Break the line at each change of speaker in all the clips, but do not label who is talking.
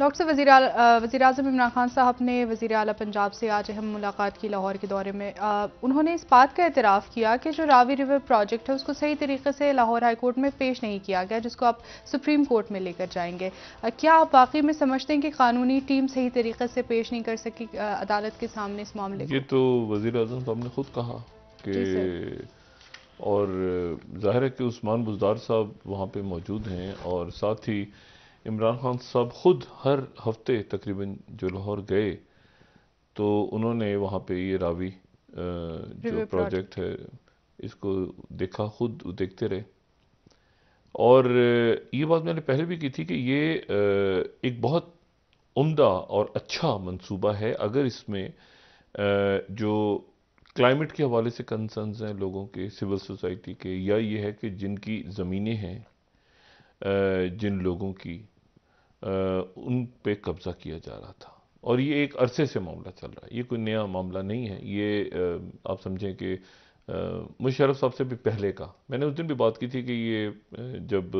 Doctor साहब वजी वजी अजम इमरान खान साहब ने वजी अल पंजाब से आज अहम मुलाकात की लाहौर के दौरे में आ, उन्होंने इस बात का एतराफ़ किया कि जो रावी रिवर प्रोजेक्ट है उसको सही तरीके से लाहौर हाई कोर्ट में पेश नहीं किया गया जिसको आप सुप्रीम कोर्ट में लेकर जाएंगे आ, क्या आप वाकई में समझते हैं कि कानूनी टीम सही तरीके से पेश नहीं कर सकी आ, अदालत के सामने इस मामले ये तो वजी अजम साहब ने खुद कहा कि और जाहिर है कि उस्मान बुजदार साहब वहाँ पर मौजूद हैं और साथ ही इमरान खान साहब ख़ुद हर हफ्ते तकरीबन जो लाहौर गए तो उन्होंने वहाँ पे ये रावी जो प्रोजेक्ट है इसको देखा खुद देखते रहे और ये बात मैंने पहले भी की थी कि ये एक बहुत उम्दा और अच्छा मंसूबा है अगर इसमें जो क्लाइमेट के हवाले से कंसर्न्स हैं लोगों के सिविल सोसाइटी के या ये है कि जिनकी ज़मीनें हैं जिन लोगों की उन पे कब्ज़ा किया जा रहा था और ये एक अरसे से मामला चल रहा है ये कोई नया मामला नहीं है ये आप समझें कि मुशरफ साहब से भी पहले का मैंने उस दिन भी बात की थी कि ये जब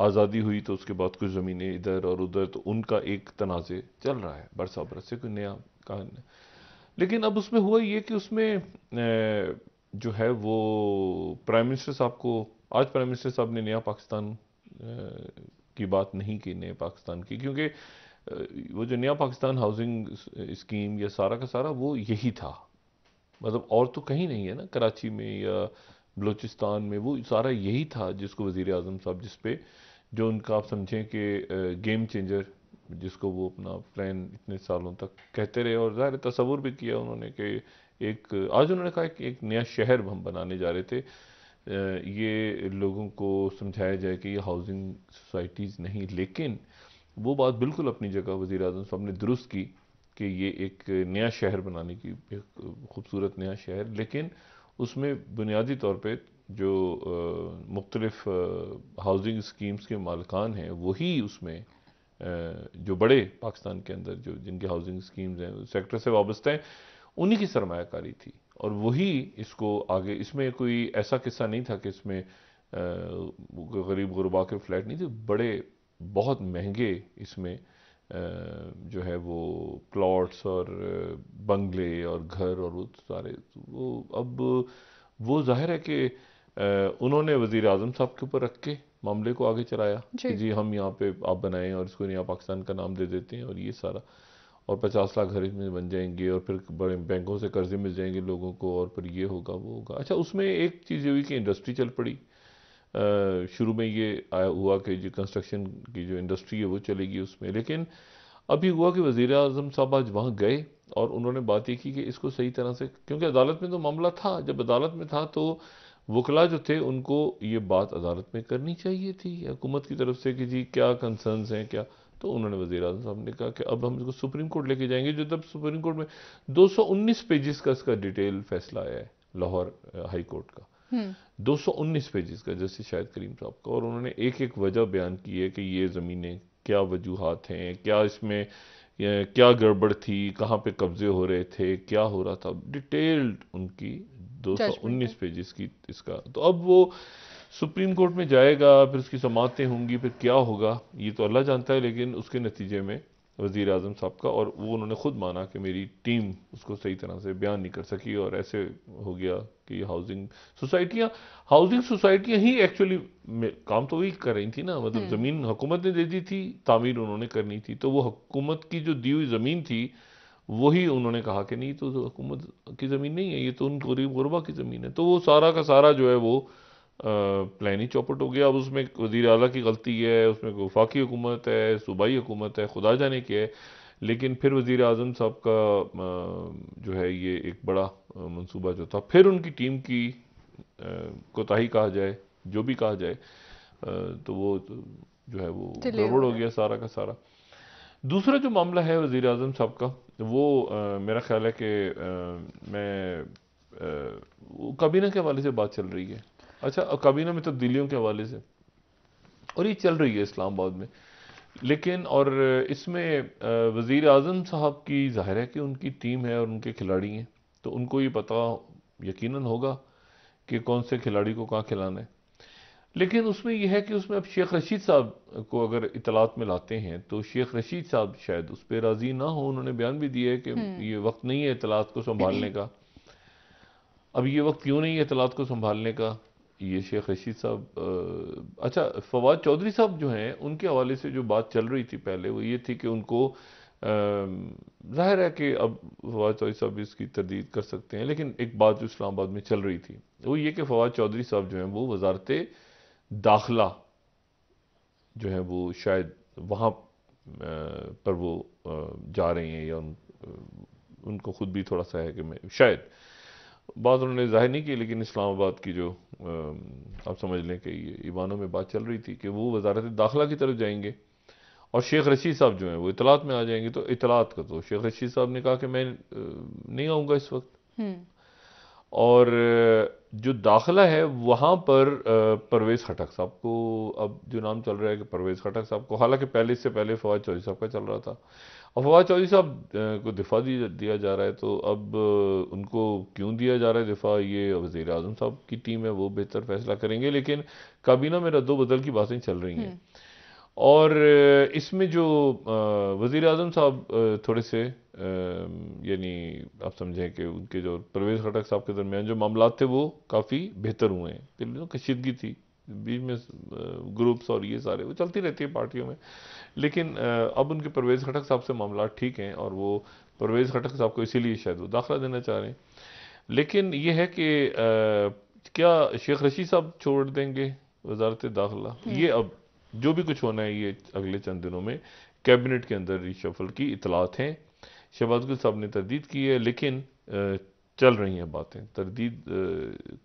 आज़ादी हुई तो उसके बाद कुछ ज़मीनें इधर और उधर तो उनका एक तनाज़े चल रहा है बरसा बरस से कोई नया कहा लेकिन अब उसमें हुआ ये कि उसमें जो है वो प्राइम मिनिस्टर साहब को आज प्राइम मिनिस्टर साहब ने नया पाकिस्तान की बात नहीं की नए पाकिस्तान की क्योंकि वो जो नया पाकिस्तान हाउसिंग स्कीम या सारा का सारा वो यही था मतलब और तो कहीं नहीं है ना कराची में या बलूचिस्तान में वो सारा यही था जिसको वज़ी अजम साहब जिस पे जो उनका आप समझें कि गेम चेंजर जिसको वो अपना प्लान इतने सालों तक कहते रहे और ज़ाहिर तस्वुर भी किया उन्होंने कि एक आज उन्होंने कहा कि एक नया शहर हम बनाने जा रहे थे ये लोगों को समझाया जाए कि ये हाउसिंग सोसाइटीज़ नहीं लेकिन वो बात बिल्कुल अपनी जगह वज़ी अजम साहब ने दुरुस्त की कि ये एक नया शहर बनाने की खूबसूरत नया शहर लेकिन उसमें बुनियादी तौर पर जो मुख्तलफ़ हाउसिंग स्कीम्स के मालकान हैं वही उसमें जो बड़े पाकिस्तान के अंदर जो जिनके हाउसिंग स्कीम्स हैं सेक्टर से वाबस्ता हैं उन्हीं की सरमाकारी थी और वही इसको आगे इसमें कोई ऐसा किस्सा नहीं था कि इसमें गरीब गुरबा के फ्लैट नहीं थे बड़े बहुत महंगे इसमें जो है वो प्लॉट्स और बंगले और घर और वो सारे तो वो अब वो जाहिर है कि उन्होंने वजीर आजम साहब के ऊपर रख के मामले को आगे चलाया कि जी हम यहाँ पे आप बनाएं और इसको नया पाकिस्तान का नाम दे देते हैं और ये सारा और पचास लाख घर में बन जाएंगे और फिर बड़े बैंकों से कर्जे मिल जाएंगे लोगों को और फिर ये होगा वो होगा अच्छा उसमें एक चीज़ हुई कि इंडस्ट्री चल पड़ी शुरू में ये आया हुआ कि जो कंस्ट्रक्शन की जो इंडस्ट्री है वो चलेगी उसमें लेकिन अभी हुआ कि वज़ी अजम साहब आज वहाँ गए और उन्होंने बात ये की कि इसको सही तरह से क्योंकि अदालत में तो मामला था जब अदालत में था तो वकला जो थे उनको ये बात अदालत में करनी चाहिए थी हुकूमत की तरफ से कि जी क्या कंसर्नस हैं क्या तो उन्होंने वजीर अजम साहब ने कहा कि अब हम इसको सुप्रीम कोर्ट लेके जाएंगे जो तब सुप्रीम कोर्ट में 219 पेजेस का इसका डिटेल फैसला आया है लाहौर हाई कोर्ट का 219 हम्म। पेजेस का जैसे शायद करीम साहब का और उन्होंने एक एक वजह बयान की है कि ये ज़मीनें क्या वजूहत हैं क्या इसमें क्या गड़बड़ थी कहाँ पे कब्जे हो रहे थे क्या हो रहा था डिटेल्ड उनकी दो उन्नीस पेजेस की इसका तो अब वो सुप्रीम कोर्ट में जाएगा फिर उसकी समातें होंगी फिर क्या होगा ये तो अल्लाह जानता है लेकिन उसके नतीजे में वजीर अजम साहब का और वो उन्होंने ख़ुद माना कि मेरी टीम उसको सही तरह से बयान नहीं कर सकी और ऐसे हो गया कि हाउसिंग सोसाइटियाँ हाउसिंग सोसाइटियाँ ही एक्चुअली काम तो वही कर रही थी ना मतलब हम्म। ज़मीन हुकूमत ने दे दी थी तामीर उन्होंने करनी थी तो वो हुकूमत की जो दी हुई ज़मीन थी वही उन्होंने कहा कि नहीं तो हुकूमत की ज़मीन नहीं है ये तो उन गरीब गुरबा की ज़मीन है तो वो सारा का सारा जो है वो प्लान ही चौपट हो गया अब उसमें वज़ी अला की गलती है उसमें वफाकी हुकूमत है सूबाई हुकूमत है खुदा जाने की है लेकिन फिर वज़ी अजम साहब का जो है ये एक बड़ा मनसूबा जो था फिर उनकी टीम की कोताही कहा जाए जो भी कहा जाए तो वो तो जो है वो गड़बड़ हो गया सारा का सारा दूसरा जो मामला है वज़ी अजम साहब का वो आ, मेरा ख्याल है कि मैं आ, कबीना के हवाले से बात चल रही है अच्छा काबीना में तब्दीलियों तो के हवाले से और ये चल रही है इस्लामाबाद में लेकिन और इसमें वजीर अजम साहब की ज़ाहिर है कि उनकी टीम है और उनके खिलाड़ी हैं तो उनको ये पता यकीन होगा कि कौन से खिलाड़ी को कहाँ खिलाना है लेकिन उसमें यह है कि उसमें अब शेख रशीद साहब को अगर इतलात में लाते हैं तो शेख रशीद साहब शायद उस पर राज़ी ना हो उन्होंने बयान भी दिया है कि हम्म। ये वक्त नहीं है इतलात को संभालने का अब ये वक्त क्यों नहीं है इतलात को संभालने का ये शेख रशीद साहब अच्छा फवाद चौधरी साहब जो हैं उनके हवाले से जो बात चल रही थी पहले वो ये थी कि उनको जाहिर है कि अब फवाद चौधरी साहब इसकी तरदीद कर सकते हैं लेकिन एक बात जो इस्लामाबाद में चल रही थी वो ये कि फवाद चौधरी साहब जो हैं वो वजारत दाखिला जो है वो शायद वहाँ पर वो जा रही हैं या उन, उनको ख़ुद भी थोड़ा सा है कि मैं शायद बात उन्होंने जाहिर नहीं की लेकिन इस्लामाबाद की जो आप समझ लें कि ईवानों में बात चल रही थी कि वो वजारत दाखिला की तरफ जाएंगे और शेख रशीद साहब जो हैं वो इतलात में आ जाएंगे तो इतलात का तो शेख रशीद साहब ने कहा कि मैं नहीं आऊँगा इस वक्त हम्म। और जो दाखिला है वहाँ पर परवेज़ खटक साहब को अब जो नाम चल रहा है कि परवेज़ खटक साहब को हालांकि पहले इससे पहले फवाद चौधरी साहब का चल रहा था और फवाद चौधरी साहब को दिफा दिया जा रहा है तो अब उनको क्यों दिया जा रहा है दिफा ये वज़ी अजम साहब की टीम है वो बेहतर फैसला करेंगे लेकिन काबीना में रद्दो बदल की बातें चल रही हैं हम्म। और इसमें जो वज़ी अजम साहब थोड़े से यानी आप समझें कि उनके जो परवेज़ खटक साहब के दरमियान जो मामला थे वो काफ़ी बेहतर हुए हैं पहले तो कशीदगी थी बीच में ग्रुप्स और ये सारे वो चलती रहती है पार्टियों में लेकिन अब उनके परवेज़ खटक साहब से मामला ठीक हैं और वो परवेज़ खटक साहब को इसीलिए शायद वो दाखिला देना चाह रहे हैं लेकिन ये है कि क्या शेख रशीद साहब छोड़ देंगे वजारत दाखिला हम्म। ये अब जो भी कुछ होना है ये अगले चंद दिनों में कैबिनेट के अंदर रिशफल की इतलात हैं शहबाज गुल साहब ने तरदीद की है लेकिन चल रही हैं बातें तरदीद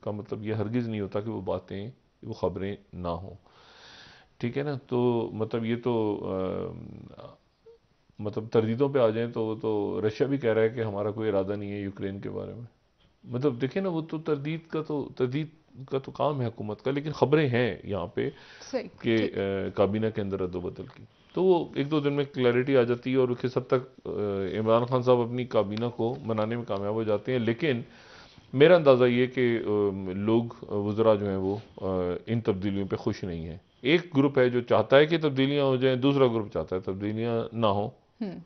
का मतलब ये हरगिज़ नहीं होता कि वो बातें वो ख़बरें ना हों ठीक है ना तो मतलब ये तो आ, मतलब तरदीदों पे आ जाएं तो वो तो रशिया भी कह रहा है कि हमारा कोई इरादा नहीं है यूक्रेन के बारे में मतलब देखें ना वो तो तरदीद का तो तरदीद का तो काम है हुकूमत का लेकिन खबरें हैं यहाँ पे कि काबीना के अंदर रद्दबदल की तो वो एक दो दिन में क्लैरिटी आ जाती है और उसके हद तक इमरान खान साहब अपनी काबीना को मनाने में कामयाब हो जाते हैं लेकिन मेरा अंदाज़ा ये कि लोग वजरा जो हैं वो इन तब्दीलियों पर खुश नहीं हैं एक ग्रुप है जो चाहता है कि तब्दीलियाँ हो जाए दूसरा ग्रुप चाहता है तब्दीलियाँ ना हो हम्म।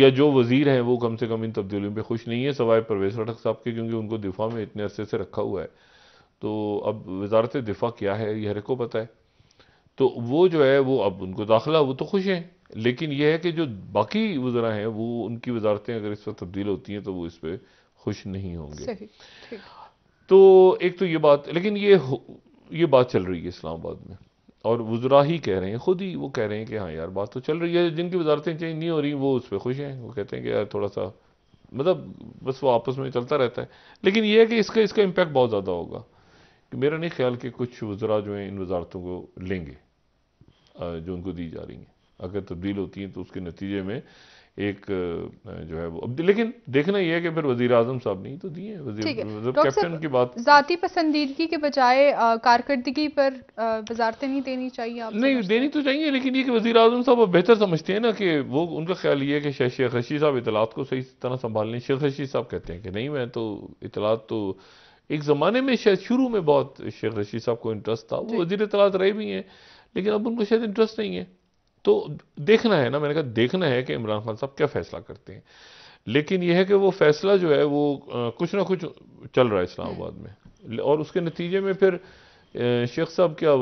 या जो वजीर हैं वो कम से कम इन तब्दीलियों पे खुश नहीं है सवाए परवेज रटक साहब के क्योंकि उनको दिफा में इतने अरसे से रखा हुआ है तो अब वजारत दिफा क्या है ये हर को पता है तो वो जो है वो अब उनको दाखिला वो तो खुश हैं लेकिन यह है कि जो बाकी वजरा हैं वो उनकी वजारतें अगर इस पर तब्दील होती हैं तो वो इस पर खुश नहीं होंगे तो एक तो ये बात लेकिन ये ये बात चल रही है इस्लामाबाद में और वजरा ही कह रहे हैं खुद ही वो कह रहे हैं कि हाँ यार बात तो चल रही है जिनकी वजारतें चेंज नहीं हो रही वो उस पर खुश हैं वो कहते हैं कि यार थोड़ा सा मतलब बस वो आपस में चलता रहता है लेकिन ये है कि इसका इसका इम्पैक्ट बहुत ज़्यादा होगा कि मेरा नहीं ख्याल कि कुछ वजरा जो हैं इन वजारतों को लेंगे जो उनको दी जा रही हैं अगर तब्दील होती हैं तो उसके नतीजे में एक जो है वो अब लेकिन देखना यह है कि फिर वजीर आजम साहब नहीं तो दिए मतलब कैप्टन की बात जाती पसंदीदगी के बजाय कारकर्दगी पर वजारतें नहीं देनी चाहिए आप नहीं देनी तो चाहिए लेकिन ये कि वजीर आजम साहब बेहतर समझते हैं ना कि वो उनका ख्याल ये है कि शेख रशीद साहब इतलात को सही तरह संभालने शेख रशीद साहब कहते हैं कि नहीं मैं तो इतलात तो एक ज़माने में शायद शुरू में बहुत शेख रशीद साहब को इंटरेस्ट था वो वजीर तलात रहे भी हैं लेकिन अब उनको शायद इंटरेस्ट नहीं है तो देखना है ना मैंने कहा देखना है कि इमरान खान साहब क्या फ़ैसला करते हैं लेकिन यह है कि वो फैसला जो है वो कुछ ना कुछ चल रहा है इस्लामाबाद में हम्म। और उसके नतीजे में फिर शेख साहब क्या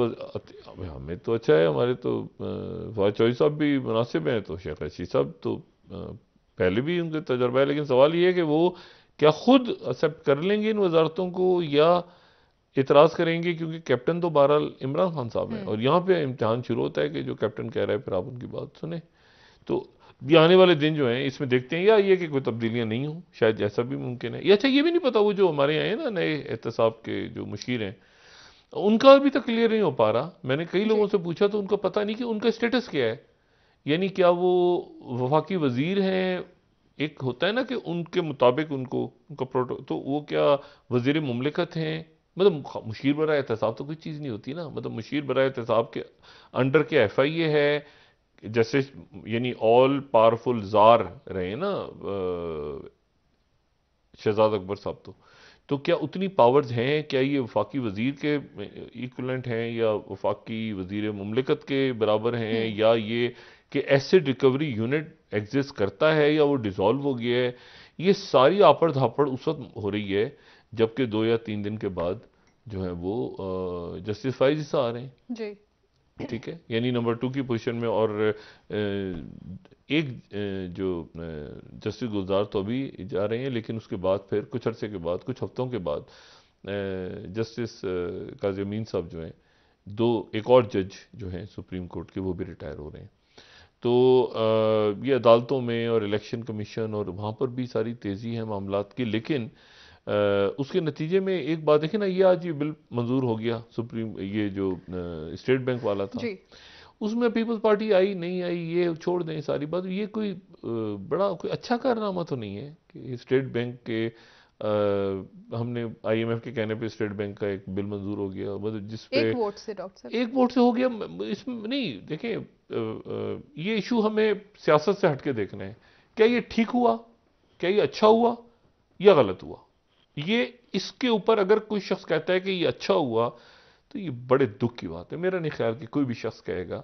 हमें तो अच्छा है हमारे तो फवाद चौधरी साहब भी मुनासिब हैं तो शेख रशीद साहब तो पहले भी उनके तजर्बा है लेकिन सवाल ये है कि वो क्या खुद एक्सेप्ट कर लेंगे इन वजारतों को या इतराज़ करेंगे क्योंकि कैप्टन तो बहरहाल इमरान खान साहब हैं हम्म। और यहाँ पे इम्तहान शुरू होता है कि जो कैप्टन कह रहा है फिर आप उनकी बात सुने तो ये आने वाले दिन जो हैं इसमें देखते हैं या ये कि कोई तब्दीलियाँ नहीं हों शायद ऐसा भी मुमकिन है अच्छा ये भी नहीं पता वो जो हमारे यहाँ हैं ना नए एहतसाब के जो मुशीर हैं उनका अभी तक क्लियर नहीं हो पा रहा मैंने कई लोगों से पूछा तो उनका पता नहीं कि उनका स्टेटस क्या है यानी क्या वो वफाकी वजीर हैं एक होता है ना कि उनके मुताबिक उनको उनका प्रोटो तो वो क्या वजीर ममलिकत हैं मतलब मुशीर बरा एहतसाब तो कोई चीज़ नहीं होती ना मतलब मुशीर बरा एहतसाब के अंडर के एफ आई ए है जैसे यानी ऑल पावरफुल जार रहे ना शहजाद अकबर साहब तो तो क्या उतनी पावर्स हैं क्या ये वफाकी वजीर के इक्वलेंट हैं या वफाकी वजीर ममलिकत के बराबर हैं हम्म। या ये कि एसिड रिकवरी यूनिट एग्जिस्ट करता है या वो डिज़ोल्व हो गया है ये सारी आपड़ धापड़ उस वक्त हो रही है जबकि दो या तीन दिन के बाद जो है वो जस्टिस फाइज आ रहे हैं जी ठीक है यानी नंबर टू की पोजीशन में और एक जो जस्टिस गुलजार तो अभी जा रहे हैं लेकिन उसके बाद फिर कुछ अरसे के बाद कुछ हफ्तों के बाद जस्टिस काजी अमीन साहब जो हैं दो एक और जज जो हैं सुप्रीम कोर्ट के वो भी रिटायर हो रहे हैं तो ये अदालतों में और इलेक्शन कमीशन और वहाँ पर भी सारी तेज़ी है मामला की लेकिन उसके नतीजे में एक बात देखें ना ये आज ये बिल मंजूर हो गया सुप्रीम ये जो स्टेट बैंक वाला था उसमें पीपल्स पार्टी आई नहीं आई ये छोड़ दें सारी बात ये कोई बड़ा कोई अच्छा कारनामा तो नहीं है कि स्टेट बैंक के हमने आईएमएफ के कहने पे स्टेट बैंक का एक बिल मंजूर हो गया मतलब जिस पे एक वोट से डॉक्टर एक वोट से हो गया इसमें नहीं देखें ये इशू हमें सियासत से हटके देखना है क्या ये ठीक हुआ क्या ये अच्छा हुआ या गलत हुआ ये इसके ऊपर अगर कोई शख्स कहता है कि ये अच्छा हुआ तो ये बड़े दुख की बात है मेरा नहीं ख्याल कि कोई भी शख्स कहेगा